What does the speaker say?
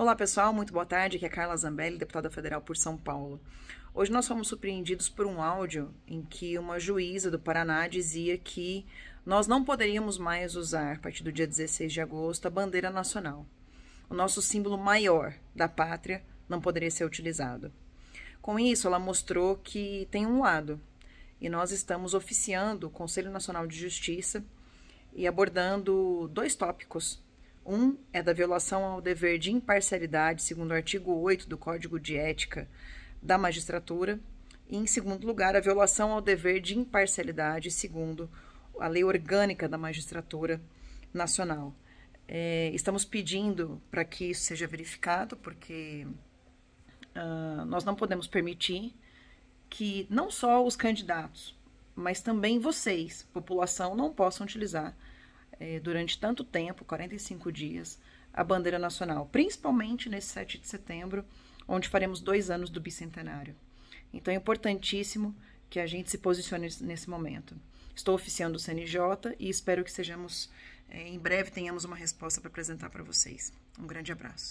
Olá pessoal, muito boa tarde. Aqui é Carla Zambelli, deputada federal por São Paulo. Hoje nós fomos surpreendidos por um áudio em que uma juíza do Paraná dizia que nós não poderíamos mais usar, a partir do dia 16 de agosto, a bandeira nacional. O nosso símbolo maior da pátria não poderia ser utilizado. Com isso, ela mostrou que tem um lado e nós estamos oficiando o Conselho Nacional de Justiça e abordando dois tópicos um é da violação ao dever de imparcialidade, segundo o artigo 8 do Código de Ética da Magistratura. E, em segundo lugar, a violação ao dever de imparcialidade, segundo a Lei Orgânica da Magistratura Nacional. É, estamos pedindo para que isso seja verificado, porque uh, nós não podemos permitir que não só os candidatos, mas também vocês, população, não possam utilizar eh, durante tanto tempo 45 dias a bandeira nacional, principalmente nesse 7 de setembro, onde faremos dois anos do bicentenário. Então é importantíssimo que a gente se posicione nesse momento. Estou oficiando o CNJ e espero que sejamos, eh, em breve, tenhamos uma resposta para apresentar para vocês. Um grande abraço.